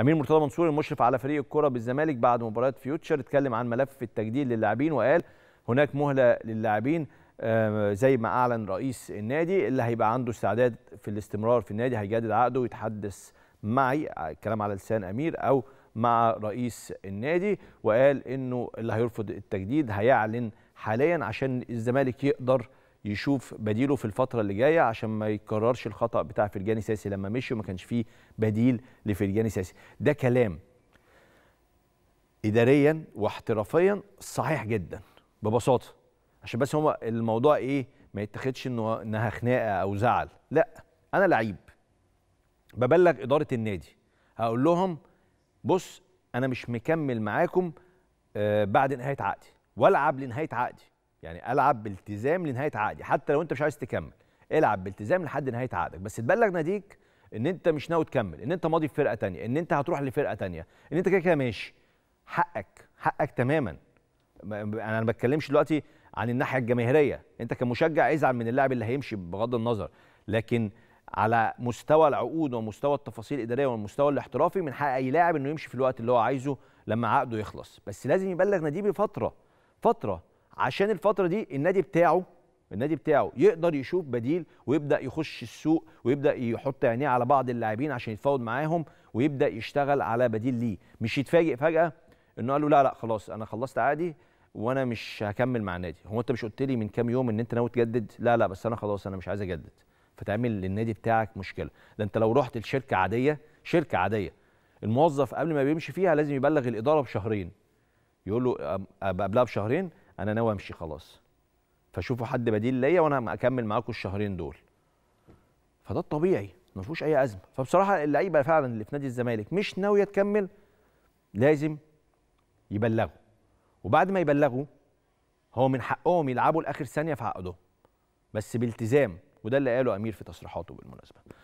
امير مرتضى منصور المشرف على فريق الكره بالزمالك بعد مباراه فيوتشر اتكلم عن ملف التجديد للاعبين وقال هناك مهله للاعبين زي ما اعلن رئيس النادي اللي هيبقى عنده استعداد في الاستمرار في النادي هيجدد عقده ويتحدث معي الكلام آه، على لسان امير او مع رئيس النادي وقال انه اللي هيرفض التجديد هيعلن حاليا عشان الزمالك يقدر يشوف بديله في الفتره اللي جايه عشان ما يتكررش الخطا بتاع فرجاني ساسي لما مشي وما كانش فيه بديل لفرجاني ساسي ده كلام اداريا واحترافيا صحيح جدا ببساطه عشان بس هو الموضوع ايه ما يتخدش انه انها خناقه او زعل لا انا لعيب ببلغ اداره النادي هقول لهم بص انا مش مكمل معاكم آه، بعد نهايه عقدي والعب لنهايه عقدي يعني العب بالتزام لنهايه عقدي حتى لو انت مش عايز تكمل العب بالتزام لحد نهايه عقدك بس تبلغ ناديك ان انت مش ناوي تكمل ان انت ماضي في فرقه تانية ان انت هتروح لفرقه تانية ان انت كده كده ماشي حقك حقك تماما انا ما بتكلمش دلوقتي عن الناحيه الجماهيريه انت كمشجع ازعل من اللاعب اللي هيمشي بغض النظر لكن على مستوى العقود ومستوى التفاصيل الاداريه والمستوى الاحترافي من حق اي لاعب انه يمشي في الوقت اللي هو عايزه لما عقده يخلص بس لازم يبلغ ناديه بفتره فتره عشان الفتره دي النادي بتاعه النادي بتاعه يقدر يشوف بديل ويبدا يخش السوق ويبدا يحط عينيه على بعض اللاعبين عشان يتفاوض معاهم ويبدا يشتغل على بديل ليه مش يتفاجئ فجاه انه قال له لا لا خلاص انا خلصت عادي وانا مش هكمل مع النادي هو انت مش قلت لي من كام يوم ان انت ناوي تجدد لا لا بس انا خلاص انا مش عايز اجدد فتعمل للنادي بتاعك مشكله ده انت لو رحت لشركه عاديه شركه عاديه الموظف قبل ما بيمشي فيها لازم يبلغ الاداره بشهرين يقول له قبلها بشهرين انا ناوي امشي خلاص فشوفوا حد بديل ليا وانا اكمل معاكم الشهرين دول فده الطبيعي ما فيهوش اي ازمه فبصراحه اللعيبه فعلا اللي في نادي الزمالك مش ناويه تكمل لازم يبلغوا وبعد ما يبلغوا هو من حقهم يلعبوا لاخر ثانيه في عقدهم بس بالتزام وده اللي قاله امير في تصريحاته بالمناسبه